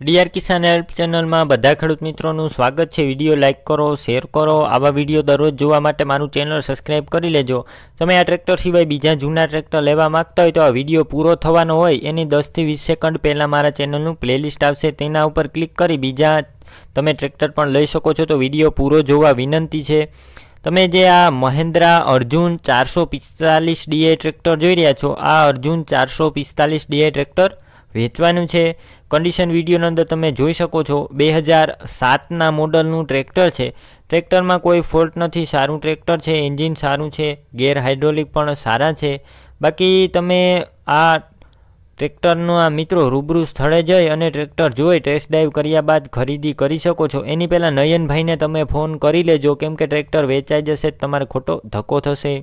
DR કિસાન help ચેનલમાં બધા ખેડૂત મિત્રોનું સ્વાગત છે વિડીયો લાઇક કરો શેર કરો આવા વિડીયો દરરોજ જોવા માટે મારું ચેનલ સબસ્ક્રાઇબ કરી લેજો તમે આ ટ્રેક્ટર સિવાય બીજા જૂના ટ્રેક્ટર લેવા માગતા હોય તો આ વિડીયો પૂરો થવાનો હોય એની દસથી વીસ સેકન્ડ પહેલાં મારા ચેનલનું પ્લેલિસ્ટ આવશે તેના ઉપર ક્લિક કરી બીજા તમે ટ્રેક્ટર પણ લઈ શકો છો તો વિડીયો પૂરો જોવા વિનંતી છે તમે જે આ મહેન્દ્રા અર્જુન ચારસો પિસ્તાલીસ ડીએ ટ્રેક્ટર જોઈ રહ્યા છો આ અર્જુન ચારસો પિસ્તાલીસ ડીએ ટ્રેક્ટર વેચવાનું છે કન્ડિશન વિડીયોની અંદર તમે જોઈ શકો છો બે હજાર સાતના મોડલનું ટ્રેક્ટર છે ટ્રેક્ટરમાં કોઈ ફોલ્ટ નથી સારું ટ્રેક્ટર છે એન્જિન સારું છે ગેર હાઇડ્રોલિક પણ સારા છે બાકી તમે આ ટ્રેક્ટરનો આ મિત્રો રૂબરૂ સ્થળે જઈ અને ટ્રેક્ટર જોઈ ટેસ્ટ ડ્રાઈવ કર્યા બાદ ખરીદી કરી શકો છો એની પહેલાં નયનભાઈને તમે ફોન કરી લેજો કેમ કે ટ્રેક્ટર વેચાઈ જશે તમારે ખોટો ધક્કો થશે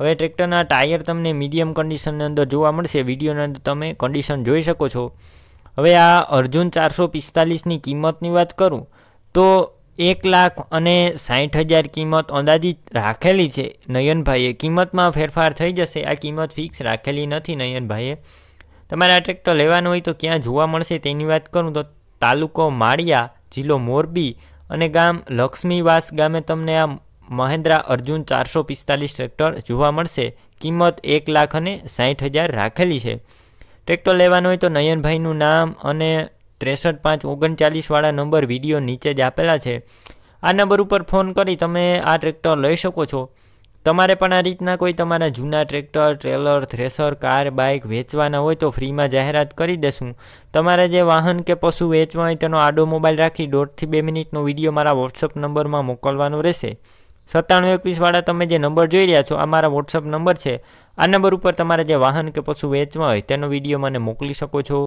હવે ટ્રેક્ટરના ટાયર તમને મીડિયમ કન્ડિશનની અંદર જોવા મળશે વિડીયોની અંદર તમે કન્ડિશન જોઈ શકો છો હવે આ અર્જુન ચારસો પિસ્તાલીસની કિંમતની વાત કરું તો એક લાખ અને સાઠ હજાર કિંમત અંદાજિત રાખેલી છે નયનભાઈએ કિંમતમાં ફેરફાર થઈ જશે આ કિંમત ફિક્સ રાખેલી નથી નયનભાઈએ તમારે આ ટ્રેક્ટર લેવાનું હોય તો ક્યાં જોવા મળશે તેની વાત કરું તો તાલુકો માળિયા જિલ્લો મોરબી અને ગામ લક્ષ્મીવાસ ગામે તમને આ મહેન્દ્રા અર્જુન ચારસો પિસ્તાલીસ ટ્રેક્ટર જોવા મળશે કિંમત એક લાખ અને સાહીઠ હજાર રાખેલી છે ટ્રેક્ટર લેવાનું હોય તો નયનભાઈનું નામ અને ત્રેસઠ પાંચ ઓગણચાલીસવાળા નંબર વિડીયો નીચે જ આપેલા છે આ નંબર ઉપર ફોન કરી તમે આ ટ્રેક્ટર લઈ શકો છો તમારે પણ આ રીતના કોઈ તમારા જૂના tractor trailer thresher car bike વેચવાના હોય તો ફ્રીમાં જાહેરાત કરી દેશું તમારે જે વાહન કે પશુ વેચવા હોય તેનો આડો મોબાઈલ રાખી દોઢથી બે મિનિટનો વિડીયો મારા વોટ્સઅપ નંબરમાં મોકલવાનો રહેશે સત્તાણું એકવીસવાળા તમે જે નંબર જોઈ રહ્યા છો આ મારા વોટ્સઅપ નંબર છે આ નંબર ઉપર તમારે જે વાહન કે પશુ વેચવા હોય તેનો વિડીયો મને મોકલી શકો છો